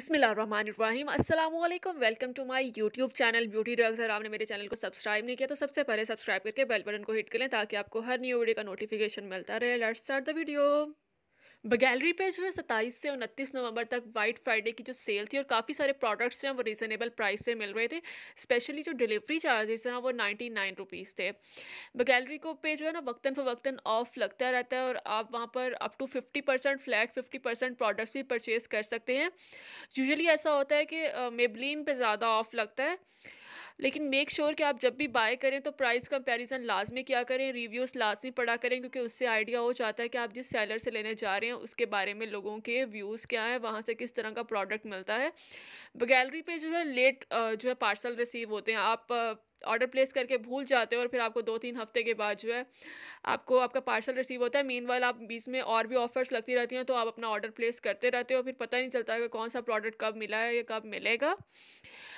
अस्सलाम वालेकुम welcome to my YouTube channel beauty drugs अगर आपने मेरे चैनल को सब्सक्राइब नहीं किया तो सबसे पहले सब्सक्राइब करके बेल बटन को हिट करें ताकि आपको हर न्यू वीडियो का नोटिफिकेशन मिलता रहे let's start the video gallery पे जो है सत्ताईस से उनतीस नवंबर तक वाइट फ्राइडे की जो सेल थी और काफ़ी सारे प्रोडक्ट्स जो हैं वो रीज़नेबल प्राइस पे मिल रहे थे स्पेशली जो डिलीवरी चार्जेस हैं वो नाइन्टी नाइन रुपीज़ थे बगैलरी को पे जो है ना वक्ता फ़वक्ता ऑफ लगता रहता है और आप वहाँ पर up to fifty percent flat fifty percent products भी परचेज़ कर सकते हैं यूजली ऐसा होता है कि मेबलिन पर ज़्यादा ऑफ लगता है लेकिन मेक श्योर sure कि आप जब भी बाय करें तो प्राइस कंपैरिजन लाजमी क्या करें रिव्यूज़ लाजमी पढ़ा करें क्योंकि उससे आइडिया हो जाता है कि आप जिस सेलर से लेने जा रहे हैं उसके बारे में लोगों के व्यूज़ क्या है वहाँ से किस तरह का प्रोडक्ट मिलता है गैलरी पर जो है लेट जो है पार्सल रिसीव होते हैं आप ऑर्डर प्लेस करके भूल जाते हो और फिर आपको दो तीन हफ्ते के बाद जो है आपको आपका पार्सल रिसीव होता है मीन आप बीच में और भी ऑफर्स लगती रहती हैं तो आप अपना ऑर्डर प्लेस करते रहते हो फिर पता नहीं चलता है कि कौन सा प्रोडक्ट कब मिला है या कब मिलेगा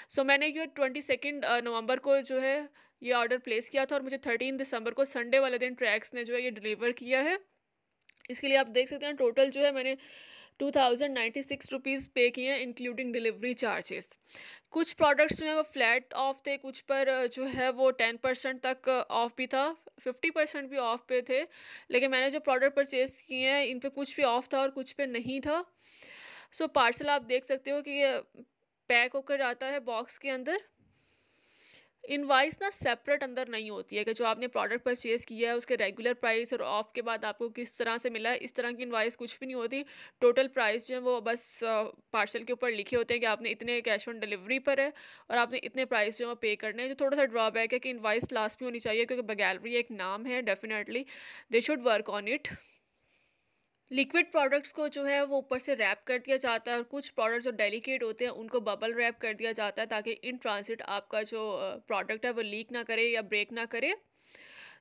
सो so, मैंने ये ट्वेंटी सेकेंड नवंबर को जो है ये ऑर्डर प्लेस किया था और मुझे थर्टीन दिसंबर को संडे वाले दिन ट्रैक्स ने जो है ये डिलीवर किया है इसके लिए आप देख सकते हैं टोटल जो है मैंने two thousand ninety six rupees पे किए हैं इंक्लूडिंग डिलीवरी चार्जेस कुछ प्रोडक्ट्स जो हैं वो फ्लैट ऑफ थे कुछ पर जो है वो टेन परसेंट तक ऑफ भी था फिफ्टी परसेंट भी ऑफ पे थे लेकिन मैंने जो प्रोडक्ट परचेज़ किए हैं इन पर कुछ भी ऑफ था और कुछ पे नहीं था सो so, पार्सल आप देख सकते हो कि ये पैक होकर आता है बॉक्स के अंदर इनवाइस ना सेपरेट अंदर नहीं होती है कि जो आपने प्रोडक्ट परचेज़ किया है उसके रेगुलर प्राइस और ऑफ के बाद आपको किस तरह से मिला है इस तरह की इनवाइस कुछ भी नहीं होती टोटल प्राइस जो है वो बस पार्सल के ऊपर लिखे होते हैं कि आपने इतने कैश ऑन डिलीवरी पर है और आपने इतने प्राइस जो है पे करने हैं जो थोड़ा सा ड्रॉबैक है कि इन्वाइस लास्ट भी होनी चाहिए क्योंकि बगैलरी एक नाम है definitely they should work on it liquid products को जो है वो ऊपर से रैप कर दिया जाता है और कुछ प्रोडक्ट्स जो डेलिकेट होते हैं उनको बबल रैप कर दिया जाता है ताकि इन ट्रांसिट आपका जो प्रोडक्ट है वो लीक ना करे या ब्रेक ना करे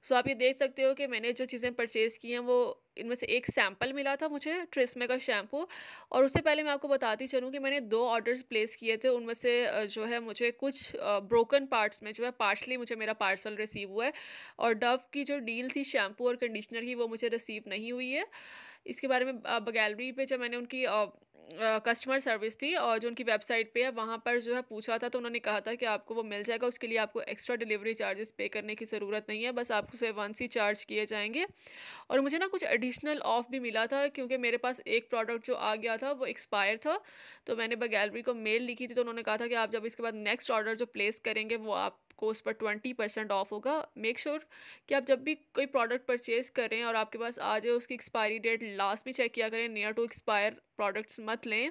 सो so आप ये देख सकते हो कि मैंने जो चीज़ें परचेज़ की हैं वो इनमें से एक सैम्पल मिला था मुझे ट्रिसमे का शैम्पू और उससे पहले मैं आपको बताती चलूँ कि मैंने दो ऑर्डर्स प्लेस किए थे उनमें से जो है मुझे कुछ ब्रोकन पार्ट्स में जो है पार्शली मुझे मेरा पार्सल रिसीव हुआ है और डव की जो डील थी शैम्पू और कंडीशनर की वो मुझे रिसीव नहीं हुई है इसके बारे में गैलरी पे जब मैंने उनकी कस्टमर सर्विस थी और जो उनकी वेबसाइट पे है वहाँ पर जो है पूछा था तो उन्होंने कहा था कि आपको वो मिल जाएगा उसके लिए आपको एक्स्ट्रा डिलीवरी चार्जेस पे करने की ज़रूरत नहीं है बस आपको सिर्फ वंस ही चार्ज किए जाएंगे और मुझे ना कुछ एडिशनल ऑफ भी मिला था क्योंकि मेरे पास एक प्रोडक्ट जो आ गया था वो एक्सपायर था तो मैंने गैलरी को मेल लिखी थी तो उन्होंने कहा था कि आप जब इसके बाद नेक्स्ट ऑर्डर जो प्लेस करेंगे वो आप आपको उस पर ट्वेंटी परसेंट ऑफ होगा मेक श्योर sure कि आप जब भी कोई प्रोडक्ट परचेज़ करें और आपके पास आ जाए उसकी एक्सपायरी डेट लास्ट में चेक किया करें नियर टू एक्सपायर प्रोडक्ट्स मत लें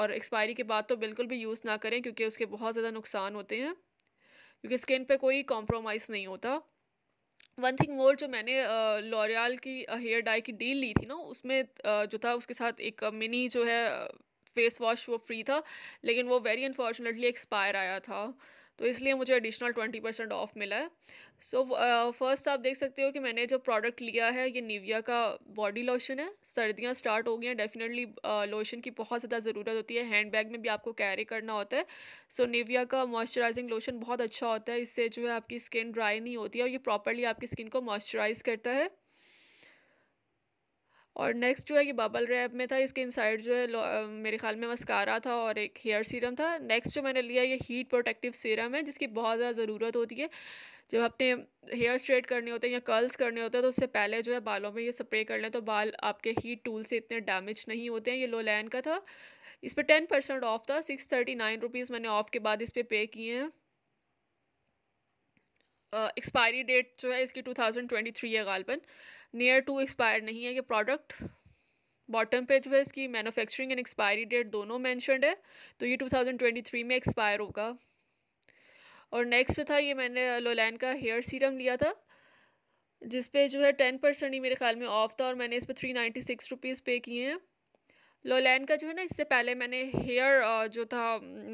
और एक्सपायरी के बाद तो बिल्कुल भी यूज़ ना करें क्योंकि उसके बहुत ज़्यादा नुकसान होते हैं क्योंकि स्किन पर कोई कॉम्प्रोमाइज़ नहीं होता वन थिंग मोर जो मैंने लॉरियाल की हेयर डाई की डील ली थी ना उसमें जो था उसके साथ एक मिनी जो है फेस वॉश वो फ्री था लेकिन वो वेरी अनफॉर्चुनेटली एक्सपायर आया था तो इसलिए मुझे एडिशनल ट्वेंटी परसेंट ऑफ मिला है सो फर्स्ट uh, आप देख सकते हो कि मैंने जो प्रोडक्ट लिया है ये निविया का बॉडी लोशन है सर्दियाँ स्टार्ट हो गई हैं डेफिनेटली लोशन uh, की बहुत ज़्यादा ज़रूरत होती है हैंड बैग में भी आपको कैरी करना होता है सो so, निविया का मॉइस्चराइजिंग लोशन बहुत अच्छा होता है इससे जो है आपकी स्किन ड्राई नहीं होती है और ये प्रॉपरली आपकी स्किन को मॉइस्चराइज करता है और नेक्स्ट जो है ये बबल रैप में था इसके इनसाइड जो है मेरे ख्याल में मस्कारा था और एक हेयर सीरम था नेक्स्ट जो मैंने लिया ये हीट प्रोटेक्टिव सीरम है जिसकी बहुत ज़्यादा ज़रूरत होती है जब अपने हेयर स्ट्रेट करने होते हैं या कर्ल्स करने होते हैं तो उससे पहले जो है बालों में ये स्प्रे कर लें तो बाल आपके हीट टूल से इतने डैमेज नहीं होते हैं ये लोलैन का था इस पर टेन परसेंट ऑफ था सिक्स थर्टी नाइन रुपीज़ मैंने ऑफ़ के बाद इस पर पे किए हैं एक्सपायरी डेट जो है इसकी 2023 है गालबन नियर टू एक्सपायर नहीं है ये प्रोडक्ट बॉटम पे जो है इसकी मैन्युफैक्चरिंग एंड एक्सपायरी डेट दोनों मैंशनड है तो ये 2023 में एक्सपायर होगा और नेक्स्ट जो था ये मैंने लोलैन का हेयर सीरम लिया था जिस पे जो है टेन परसेंट ही मेरे ख्याल में ऑफ था और मैंने इस पर थ्री नाइन्टी सिक्स रुपीज़ पे किए हैं लोलैन का जो है ना इससे पहले मैंने हेयर जो था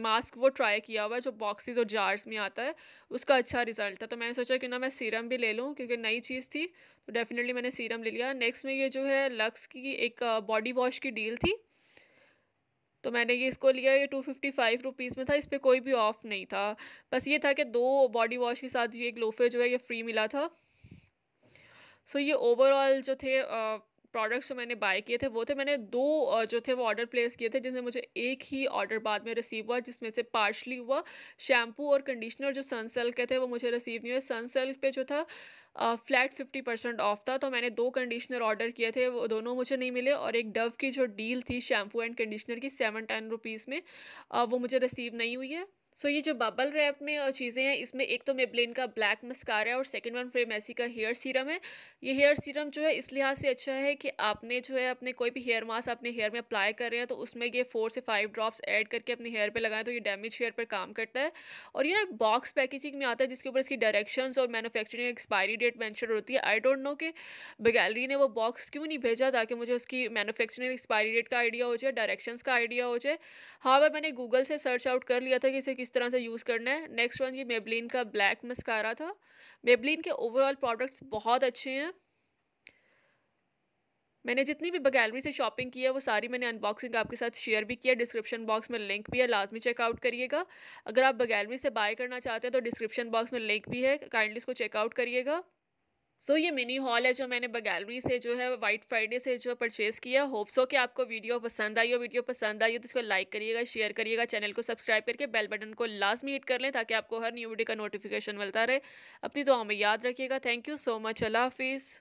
मास्क वो ट्राई किया हुआ है जो बॉक्सेस और जार्स में आता है उसका अच्छा रिजल्ट था तो मैंने सोचा कि ना मैं सीरम भी ले लूँ क्योंकि नई चीज़ थी तो डेफिनेटली मैंने सीरम ले लिया नेक्स्ट में ये जो है लक्स की एक बॉडी वॉश की डील थी तो मैंने ये इसको लिया ये टू फिफ्टी फाइव रुपीज़ में था इस पर कोई भी ऑफ़ नहीं था बस ये था कि दो बॉडी वॉश के साथ ये एक लोफे जो है ये फ्री मिला था सो so, ये ओवरऑल जो थे आ, प्रोडक्ट्स जो मैंने बाय किए थे वो थे मैंने दो जो थे वो ऑर्डर प्लेस किए थे जिसमें मुझे एक ही ऑर्डर बाद में रिसीव हुआ जिसमें से पार्शली हुआ शैम्पू और कंडीशनर जो सनसेल्क के थे वो मुझे रिसीव नहीं हुए सनसेल्क पे जो था फ्लैट फिफ्टी परसेंट ऑफ था तो मैंने दो कंडीशनर ऑर्डर किए थे वो दोनों मुझे नहीं मिले और एक डव की जो डील थी शैम्पू एंड कंडीशनर की सेवन टेन रुपीज़ में आ, वो मुझे रिसीव नहीं हुई है सो so, ये जो बबल रैप में चीज़ें हैं इसमें एक तो मेबलिन का ब्लैक मस्कारा है और सेकंड वन फ्रेम ऐसी का हेयर सीरम है ये हेयर सीरम जो है इस लिहाज से अच्छा है कि आपने जो है अपने कोई भी हेयर मास्क अपने हेयर में अप्लाई कर रहे हैं तो उसमें ये फोर से फाइव ड्रॉप्स ऐड करके अपने हेयर पर लगाएं तो ये डैमेज हेयर पर काम करता है और ये ना बॉक्स पैकेजिंग में आता है जिसके ऊपर इसकी डायरेक्शन और मैनुफेक्चरिंग एक्सपायरी डेट मैंशन होती है आई डोंट नो कि गैलरी ने वो बॉक्स क्यों नहीं भेजा ताकि मुझे उसकी मैनुफेक्चरिंग एक्सपायरी डेट का आइडिया हो जाए डायरेक्शंस का आइडिया हो जाए हाँ मैंने गूगल से सर्च आउट कर लिया था कि इसे किस तरह से यूज़ करना है नेक्स्ट वन ये मेबलिन का ब्लैक मस्कारा था मेबलिन के ओवरऑल प्रोडक्ट्स बहुत अच्छे हैं मैंने जितनी भी बगैलरी से शॉपिंग की है वो सारी मैंने अनबॉक्सिंग आपके साथ शेयर भी किया डिस्क्रिप्शन बॉक्स में लिंक भी है लाजमी चेकआउट करिएगा अगर आप बगैलरी से बाय करना चाहते हैं तो डिस्क्रिप्शन बॉक्स में लिंक भी है काइंडली इसको चेकआउट करिएगा सो ये मिनी हॉल है जो मैंने बगैलरी से जो है वाइट फ्राइडे से जो परचेज़ किया होप सो कि आपको वीडियो पसंद आई हो वीडियो पसंद आई हो तो इसको लाइक करिएगा शेयर करिएगा चैनल को सब्सक्राइब करके बेल बटन को लाजमी हिट कर लें ताकि आपको हर न्यू वीडियो का नोटिफिकेशन मिलता रहे अपनी दुआ में याद रखिएगा थैंक यू सो मच अल्लाह हाफिज़